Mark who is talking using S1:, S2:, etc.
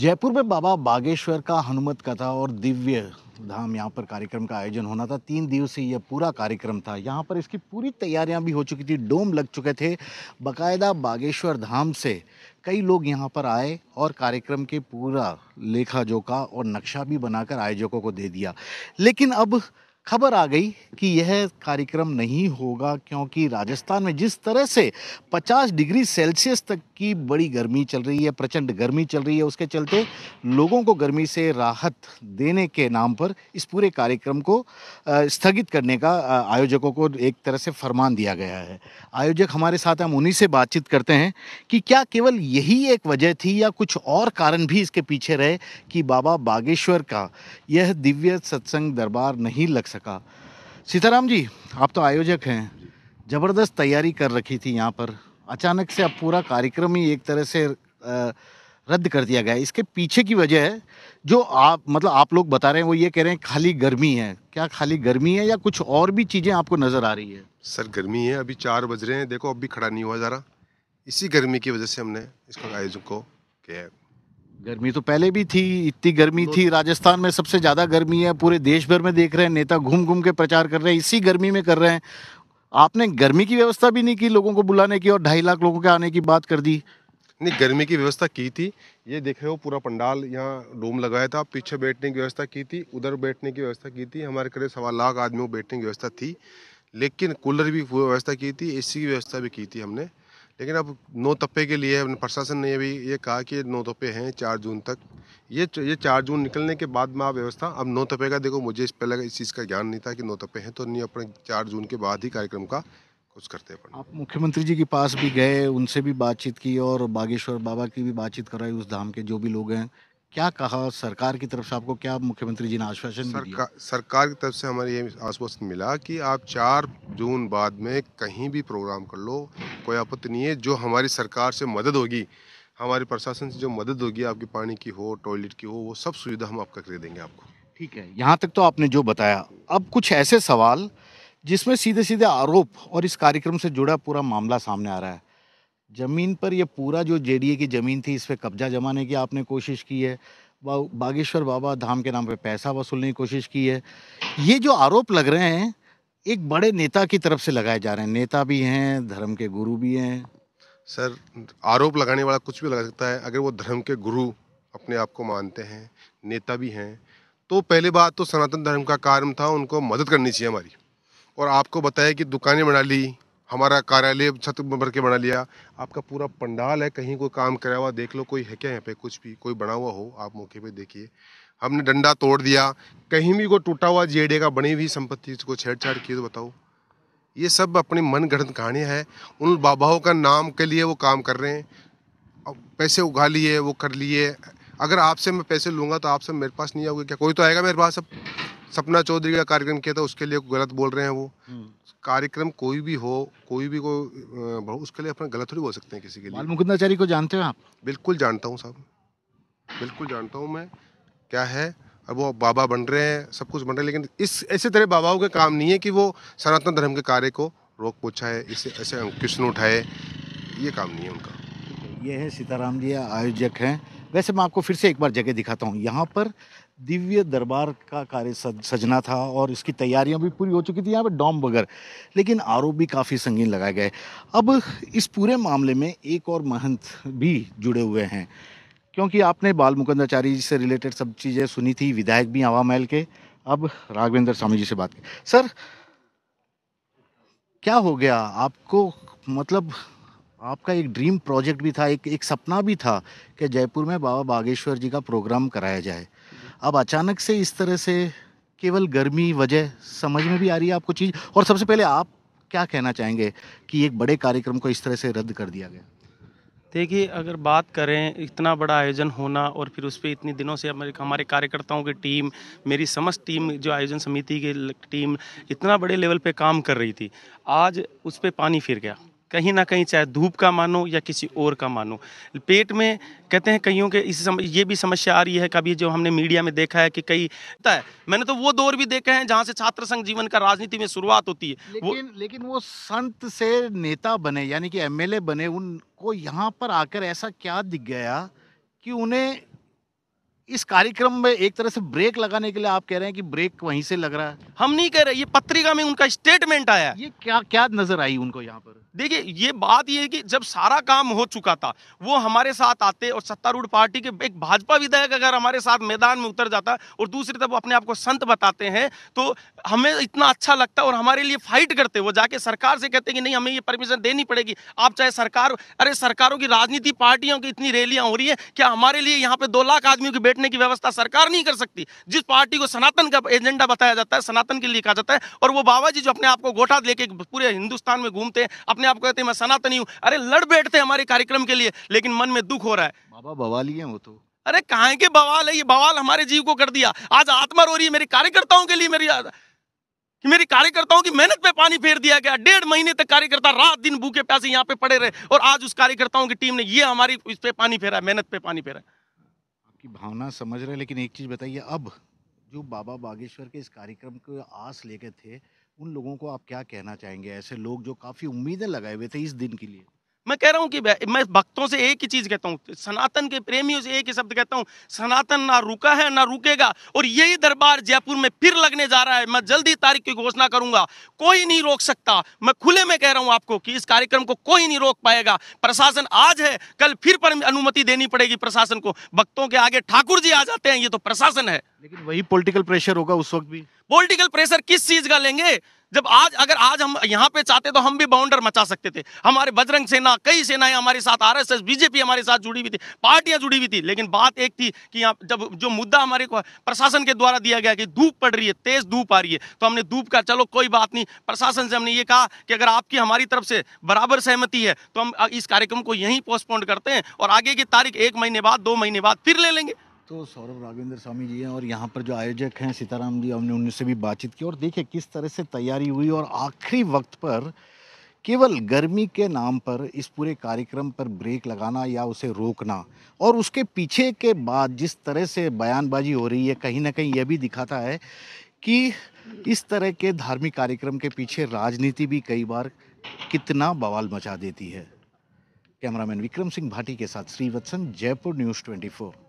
S1: जयपुर में बाबा बागेश्वर का हनुमत कथा और दिव्य धाम यहाँ पर कार्यक्रम का आयोजन होना था तीन दिवसीय यह पूरा कार्यक्रम था यहाँ पर इसकी पूरी तैयारियाँ भी हो चुकी थी डोम लग चुके थे बकायदा बागेश्वर धाम से कई लोग यहाँ पर आए और कार्यक्रम के पूरा लेखा जोखा और नक्शा भी बनाकर आयोजकों को दे दिया लेकिन अब खबर आ गई कि यह कार्यक्रम नहीं होगा क्योंकि राजस्थान में जिस तरह से 50 डिग्री सेल्सियस तक कि बड़ी गर्मी चल रही है प्रचंड गर्मी चल रही है उसके चलते लोगों को गर्मी से राहत देने के नाम पर इस पूरे कार्यक्रम को स्थगित करने का आयोजकों को एक तरह से फरमान दिया गया है आयोजक हमारे साथ हम उन्हीं से बातचीत करते हैं कि क्या केवल यही एक वजह थी या कुछ और कारण भी इसके पीछे रहे कि बाबा बागेश्वर का यह दिव्य सत्संग दरबार नहीं लग सका सीताराम जी आप तो आयोजक हैं ज़बरदस्त तैयारी कर रखी थी यहाँ पर अचानक से अब पूरा कार्यक्रम ही एक तरह से रद्द कर दिया गया है इसके पीछे की वजह है जो आप मतलब आप लोग बता रहे हैं वो ये कह रहे हैं खाली गर्मी है क्या खाली
S2: गर्मी है या कुछ और भी चीज़ें आपको नज़र आ रही है सर गर्मी है अभी चार बज रहे हैं देखो अब भी खड़ा नहीं हुआ ज़रा इसी गर्मी की वजह से हमने इसको आयोजन को किया है गर्मी
S1: तो पहले भी थी इतनी गर्मी थी राजस्थान में सबसे ज़्यादा गर्मी है पूरे देश भर में देख रहे हैं नेता घूम घूम के प्रचार कर रहे हैं इसी गर्मी में कर रहे हैं आपने गर्मी की व्यवस्था भी नहीं की लोगों को बुलाने की और ढाई लाख लोगों के आने की बात कर दी
S2: नहीं गर्मी की व्यवस्था की थी ये देख रहे हो पूरा पंडाल यहाँ रूम लगाया था पीछे बैठने की व्यवस्था की थी उधर बैठने की व्यवस्था की थी हमारे करीब सवा लाख आदमियों बैठने की व्यवस्था थी लेकिन कूलर भी व्यवस्था की थी एसी की व्यवस्था भी की थी हमने लेकिन अब नौ तप्पे के लिए प्रशासन ने अभी ये कहा कि नौ तप्पे हैं चार जून तक ये ये चार जून निकलने के बाद में आप व्यवस्था अब नौ तप्पे का देखो मुझे इस पहले इस चीज़ का ज्ञान नहीं था कि नौ तप्पे हैं तो नहीं अपने चार जून के बाद ही कार्यक्रम का कुछ करते हैं आप
S1: मुख्यमंत्री जी के पास भी गए उनसे भी बातचीत की और बागेश्वर बाबा की भी बातचीत कराई उस धाम के जो भी लोग हैं क्या कहा सरकार की तरफ से आपको क्या मुख्यमंत्री जी ने आश्वासन सरकार
S2: सरकार की तरफ से हमारे ये आश्वासन मिला कि आप चार जून बाद में कहीं भी प्रोग्राम कर लो कोई आपत्ति नहीं है जो हमारी सरकार से मदद होगी हमारे प्रशासन से जो मदद होगी आपकी पानी की हो टॉयलेट की हो वो सब सुविधा हम आपका खरीद देंगे आपको ठीक है
S1: यहाँ तक तो आपने जो बताया अब कुछ ऐसे सवाल जिसमें सीधे सीधे आरोप और इस कार्यक्रम से जुड़ा पूरा मामला सामने आ रहा है ज़मीन पर यह पूरा जो जे की ज़मीन थी इस पर कब्जा जमाने की आपने कोशिश की है बागेश्वर बाबा धाम के नाम पे पैसा वसूलने की कोशिश की है ये जो आरोप लग रहे हैं एक बड़े नेता की तरफ से लगाए जा रहे हैं नेता भी हैं धर्म के गुरु भी
S2: हैं सर आरोप लगाने वाला कुछ भी लगा सकता है अगर वो धर्म के गुरु अपने आप को मानते हैं नेता भी हैं तो पहले बात तो सनातन धर्म का कार्य था उनको मदद करनी चाहिए हमारी और आपको बताया कि दुकानें बना ली हमारा कार्यालय छत भर के बना लिया आपका पूरा पंडाल है कहीं कोई काम कराया हुआ देख लो कोई है क्या यहाँ पे कुछ भी कोई बना हुआ हो आप मौके पे देखिए हमने डंडा तोड़ दिया कहीं भी को टूटा हुआ जेडे का बनी हुई संपत्ति को छेड़छाड़ की तो बताओ ये सब अपनी मन गढ़ कहानियाँ हैं उन बाबाओं का नाम के लिए वो काम कर रहे हैं पैसे उगा लिए वो कर लिए अगर आपसे मैं पैसे लूँगा तो आपसे मेरे पास नहीं आओगे क्या कोई तो आएगा मेरे पास अब सपना चौधरी का कार्यक्रम किया था उसके लिए गलत बोल रहे हैं वो हम्म। कार्यक्रम कोई भी हो कोई भी कोई उसके लिए अपना गलत थोड़ी बोल सकते हैं किसी के लिए मुकुंदाचारी
S1: को जानते हो आप
S2: बिल्कुल जानता हूँ साहब बिल्कुल जानता हूँ मैं क्या है अब वो बाबा बन रहे हैं सब कुछ बन रहे हैं लेकिन इस ऐसे तरह बाबाओं के काम नहीं है कि वो सनातन धर्म के कार्य को रोक पोछाए इसे ऐसे कृष्ण उठाए ये काम नहीं है उनका ये है सीताराम जी आयोजक हैं वैसे मैं आपको फिर से
S1: एक बार जगह दिखाता हूँ यहाँ पर दिव्य दरबार का कार्य सजना था और इसकी तैयारियां भी पूरी हो चुकी थी यहाँ पर डॉम बगैर लेकिन आरोप भी काफ़ी संगीन लगाए गए अब इस पूरे मामले में एक और महंत भी जुड़े हुए हैं क्योंकि आपने बाल मुकुंदाचार्य जी से रिलेटेड सब चीज़ें सुनी थी विधायक भी आवा महल के अब राघवेंद्र स्वामी जी से बात की सर क्या हो गया आपको मतलब आपका एक ड्रीम प्रोजेक्ट भी था एक एक सपना भी था कि जयपुर में बाबा बागेश्वर जी का प्रोग्राम कराया जाए अब अचानक से इस तरह से केवल गर्मी वजह समझ में भी आ रही है आपको चीज़ और सबसे पहले आप क्या कहना चाहेंगे कि एक बड़े कार्यक्रम को इस तरह से रद्द कर दिया गया
S3: देखिए अगर बात करें इतना बड़ा आयोजन होना और फिर उस पर इतने दिनों से हमारे कार्यकर्ताओं की टीम मेरी समस्त टीम जो आयोजन समिति की टीम इतना बड़े लेवल पे काम कर रही थी आज उस पर पानी फिर गया कहीं ना कहीं चाहे धूप का मानो या किसी और का मानो पेट में कहते हैं कईयों के इस समय ये भी समस्या आ रही है कभी जो हमने मीडिया में देखा है कि कई है मैंने तो वो दौर भी देखे हैं जहाँ से छात्र संघ जीवन का राजनीति में शुरुआत होती है लेकिन वो, लेकिन वो संत से नेता बने यानी कि
S1: एम बने उनको यहाँ पर आकर ऐसा क्या दिख गया कि उन्हें इस कार्यक्रम में एक तरह से ब्रेक लगाने के लिए आप कह रहे हैं कि ब्रेक वहीं से लग रहा है हम नहीं
S3: कह रहे ये पत्रिका में उनका स्टेटमेंट आया ये क्या क्या नजर आई उनको यहाँ पर देखिए ये बात ये है कि जब सारा काम हो चुका था वो हमारे साथ आते और सत्तारूढ़ पार्टी के एक भाजपा विधायक अगर हमारे साथ मैदान में उतर जाता और दूसरी तरफ अपने आप को संत बताते हैं तो हमें इतना अच्छा लगता और हमारे लिए फाइट करते वो जाके सरकार से कहते कि नहीं हमें ये परमिशन देनी पड़ेगी आप चाहे सरकार अरे सरकारों की राजनीति पार्टियों की इतनी रैलियां हो रही है क्या हमारे लिए यहाँ पे दो लाख आदमियों की बैठने की व्यवस्था सरकार नहीं कर सकती जिस पार्टी को सनातन का एजेंडा बताया जाता है सनातन के लिए कहा जाता है और वो बाबा जी जो अपने आप को गोटा लेके पूरे हिंदुस्तान में घूमते हैं अपने अपने आप कहते हैं मैं सनातनी हूँ अरे लड़ बैठते हमारे कार्यक्रम के लिए लेकिन मन में दुख हो रहा है
S1: बाबा है
S3: वो तो अरे कहा के बवाल है ये बवाल हमारे जीव को कर दिया आज आत्मा रो रही है मेरे कार्यकर्ताओं के लिए मेरी कि मेरी कार्यकर्ताओं की मेहनत पे पानी फेर दिया गया डेढ़ महीने तक कार्यकर्ता रात दिन भूखे प्यासे यहाँ पे पड़े रहे और आज उस कार्यकर्ताओं की टीम ने ये हमारी इस पे पानी फेरा मेहनत पे पानी फेरा आपकी
S1: भावना समझ रहे लेकिन एक चीज़ बताइए अब जो बाबा बागेश्वर के इस कार्यक्रम को आस लेके थे उन लोगों को आप क्या कहना चाहेंगे ऐसे लोग जो काफ़ी उम्मीदें लगाए हुए थे इस दिन के लिए
S3: मैं कह रहा हूँ कि मैं भक्तों से एक ही चीज़ कहता हूँ सनातन के प्रेमियों से एक ही शब्द कहता हूँ सनातन ना रुका है ना रुकेगा और यही दरबार जयपुर में फिर लगने जा रहा है मैं जल्दी तारीख की घोषणा करूंगा कोई नहीं रोक सकता मैं खुले में कह रहा हूँ आपको कि इस कार्यक्रम को कोई नहीं रोक पाएगा प्रशासन आज है कल फिर पर अनुमति देनी पड़ेगी प्रशासन को भक्तों के आगे ठाकुर जी आ जाते हैं ये तो प्रशासन है
S1: लेकिन वही पोलिटिकल प्रेशर होगा उस वक्त भी
S3: पोलिटिकल प्रेशर किस चीज का लेंगे जब आज अगर आज हम यहाँ पे चाहते तो हम भी बाउंडर मचा सकते थे हमारे बजरंग सेना कई सेनाएं हमारे साथ आरएसएस बीजेपी हमारे साथ जुड़ी हुई थी पार्टियां जुड़ी हुई थी लेकिन बात एक थी कि यहाँ जब जो मुद्दा हमारे प्रशासन के द्वारा दिया गया कि धूप पड़ रही है तेज धूप आ रही है तो हमने धूप का चलो कोई बात नहीं प्रशासन से हमने ये कहा कि अगर आपकी हमारी तरफ से बराबर सहमति है तो हम इस कार्यक्रम को यहीं पोस्टपोन करते हैं और आगे की तारीख एक महीने बाद दो महीने बाद फिर ले लेंगे
S1: तो सौरभ राघवेंद्र स्वामी जी हैं और यहाँ पर जो आयोजक हैं सीताराम जी हमने उनसे भी बातचीत की और देखिए किस तरह से तैयारी हुई और आखिरी वक्त पर केवल गर्मी के नाम पर इस पूरे कार्यक्रम पर ब्रेक लगाना या उसे रोकना और उसके पीछे के बाद जिस तरह से बयानबाजी हो रही है कहीं ना कहीं यह भी दिखाता है कि इस तरह के धार्मिक कार्यक्रम के पीछे राजनीति भी कई बार कितना बवाल मचा देती है कैमरामैन विक्रम सिंह भाटी के साथ श्रीवत्सन जयपुर न्यूज़ ट्वेंटी